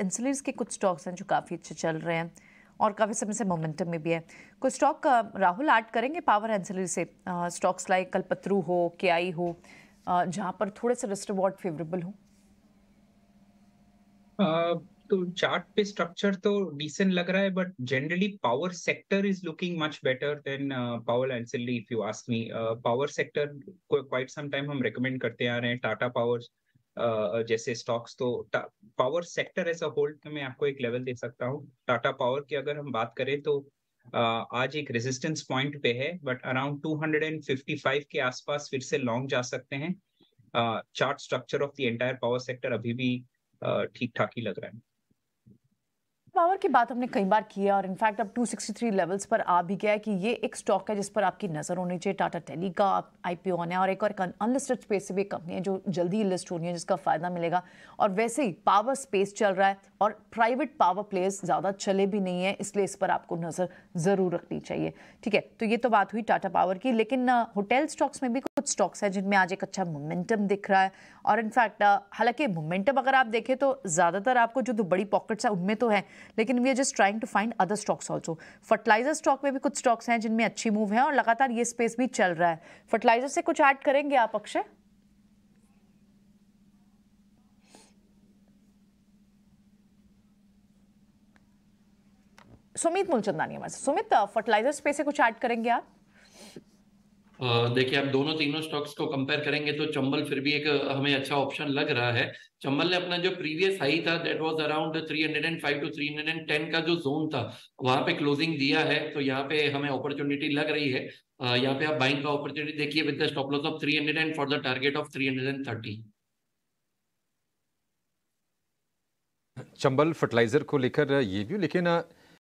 insulin के कुछ stocks हैं जो काफ़ी अच्छे चल रहे हैं और काफ़ी समय से मोमेंटम में भी है कुछ स्टॉक राहुल ऐड करेंगे पावर एंसलरी से स्टॉक्स लाइक कलपत्रू हो के आई हो जहाँ पर थोड़े से रिस्ट रिवॉर्ड फेवरेबल हो तो चार्ट पे स्ट्रक्चर तो डिसेंट लग रहा है but generally power sector is looking much better than power ancillary if you ask me power sector को क्वाइट सम टाइम हम रेकमेंड करते आ रहे हैं टाटा पावर्स जैसे स्टॉक्स तो power sector as a whole में आपको एक लेवल दे सकता हूँ टाटा पावर की अगर हम बात करें तो आज एक रेजिस्टेंस पॉइंट पे है बट अराउंड 255 के आसपास फिर से लॉन्ग जा सकते हैं chart structure of the entire power sector अभी भी ठीक ठाक ही लग रहा है पावर की बात हमने कई बार की है और इनफैक्ट अब 263 लेवल्स पर आ भी गया है कि ये एक स्टॉक है जिस पर आपकी नज़र होनी चाहिए टाटा टेली का आई आईपीओ आने और एक और अनलिस्टेड स्पेस से भी कंपनी है जो जल्दी ही लिस्ट होनी है जिसका फ़ायदा मिलेगा और वैसे ही पावर स्पेस चल रहा है और प्राइवेट पावर प्लेयर्स ज़्यादा चले भी नहीं है इसलिए इस पर आपको नज़र ज़रूर रखनी चाहिए ठीक है तो ये तो बात हुई टाटा पावर की लेकिन होटल स्टॉक्स में भी कुछ स्टॉक्स हैं जिनमें आज एक अच्छा मोमेंटम दिख रहा है और इनफैक्ट हालांकि मोमेंटम अगर आप देखें तो ज़्यादातर आपको जो दो बड़ी पॉकेट्स हैं उनमें तो है लेकिन we are just trying to find other stocks also fertiliser stock में भी कुछ स्टॉक्स हैं जिनमें अच्छी मूव है और लगातार ये स्पेस भी चल रहा है फर्टिलाइजर से कुछ ऐड करेंगे आप अक्षय सुमित मूलचंदानी हमारे सुमित फर्टिलाइजर uh, स्पेस से कुछ ऐड करेंगे आप देखिए आप दोनों तीनों स्टॉक्स को कंपेयर करेंगे तो चंबल फिर भी एक हमें अच्छा ऑप्शन लग रहा है चंबल ने अपना जो प्रीवियस हाई था दैट वाज अराउंड 305 टू 310 का जो जोन था वहां पे क्लोजिंग दिया है तो यहाँ पे हमें अपॉर्चुनिटी लग रही है यहाँ पे आप बाइंग का अपॉर्चुनिटी देखिए with the stop loss of 300 and for the target of 330 Chambal fertiliser को लेकर ये भी लेकिन